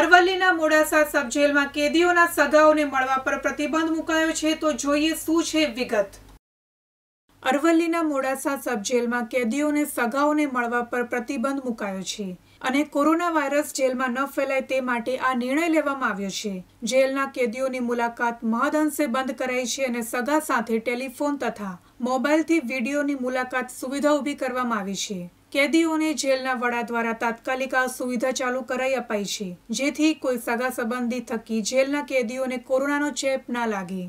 અરવલ્લીના મોડાસા સબ જેલમાં કેદીઓના સગાઓને મળવા પર પ્રતિબંધ મુકાયો છે તો જોઈએ શું છે વિગત અરવલ્લીના મોડાસા જેલમાં કેદીઓને સગાઓને મળવા પર પ્રતિબંધ મુકાયો છે અને કોરોના વાયરસ જેલમાં ન ફેલાય તે માટે આ નિર્ણય લેવામાં આવ્યો છે જેલના કેદીઓની મુલાકાત મહદઅંશે બંધ કરાઈ છે અને સગા સાથે ટેલિફોન તથા મોબાઈલથી વિડીયોની મુલાકાત સુવિધા ઊભી કરવામાં આવી છે કેદીઓને જેલના વડા દ્વારા તાત્કાલિક આ સુવિધા ચાલુ કરાઈ અપાઈ છે જેથી કોઈ સગા સંબંધી થકી જેલના કેદીઓને કોરોનાનો ચેપ ના લાગે